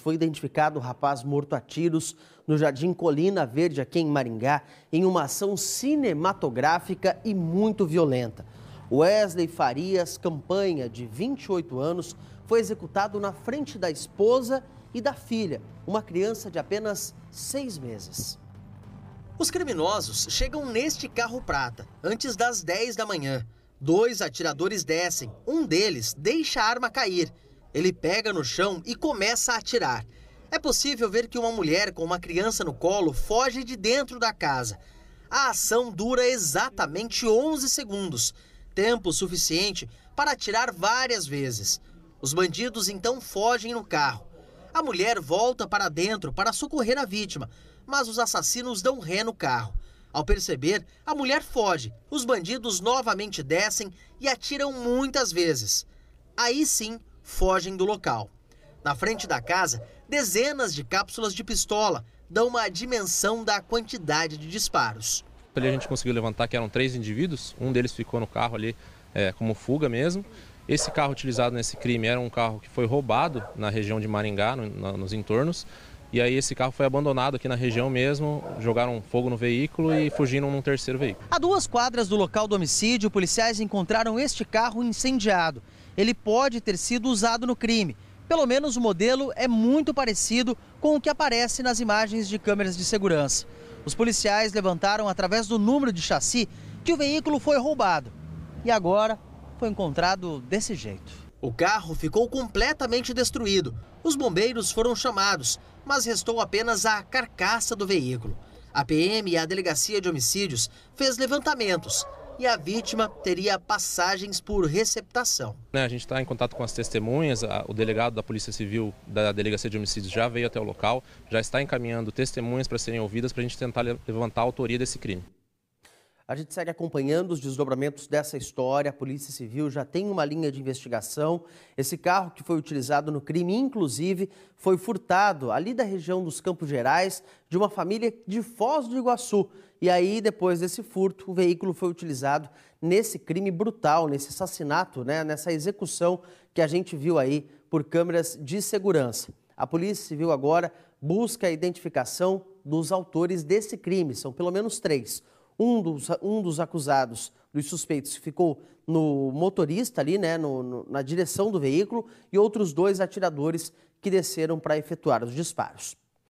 Foi identificado o rapaz morto a tiros no Jardim Colina Verde, aqui em Maringá, em uma ação cinematográfica e muito violenta. Wesley Farias, campanha de 28 anos, foi executado na frente da esposa e da filha, uma criança de apenas seis meses. Os criminosos chegam neste carro prata antes das 10 da manhã. Dois atiradores descem, um deles deixa a arma cair ele pega no chão e começa a atirar. É possível ver que uma mulher com uma criança no colo foge de dentro da casa. A ação dura exatamente 11 segundos, tempo suficiente para atirar várias vezes. Os bandidos então fogem no carro. A mulher volta para dentro para socorrer a vítima, mas os assassinos dão ré no carro. Ao perceber, a mulher foge. Os bandidos novamente descem e atiram muitas vezes. Aí sim, fogem do local. Na frente da casa, dezenas de cápsulas de pistola dão uma dimensão da quantidade de disparos. Ali a gente conseguiu levantar que eram três indivíduos, um deles ficou no carro ali é, como fuga mesmo. Esse carro utilizado nesse crime era um carro que foi roubado na região de Maringá, no, nos entornos. E aí esse carro foi abandonado aqui na região mesmo, jogaram fogo no veículo e fugiram num terceiro veículo. A duas quadras do local do homicídio, policiais encontraram este carro incendiado. Ele pode ter sido usado no crime. Pelo menos o modelo é muito parecido com o que aparece nas imagens de câmeras de segurança. Os policiais levantaram através do número de chassi que o veículo foi roubado. E agora foi encontrado desse jeito. O carro ficou completamente destruído. Os bombeiros foram chamados, mas restou apenas a carcaça do veículo. A PM e a Delegacia de Homicídios fez levantamentos e a vítima teria passagens por receptação. Né, a gente está em contato com as testemunhas, o delegado da Polícia Civil da Delegacia de Homicídios já veio até o local, já está encaminhando testemunhas para serem ouvidas para a gente tentar levantar a autoria desse crime. A gente segue acompanhando os desdobramentos dessa história. A Polícia Civil já tem uma linha de investigação. Esse carro que foi utilizado no crime, inclusive, foi furtado ali da região dos Campos Gerais de uma família de Foz do Iguaçu. E aí, depois desse furto, o veículo foi utilizado nesse crime brutal, nesse assassinato, né? nessa execução que a gente viu aí por câmeras de segurança. A Polícia Civil agora busca a identificação dos autores desse crime. São pelo menos três um dos, um dos acusados, dos suspeitos, ficou no motorista ali, né, no, no, na direção do veículo, e outros dois atiradores que desceram para efetuar os disparos.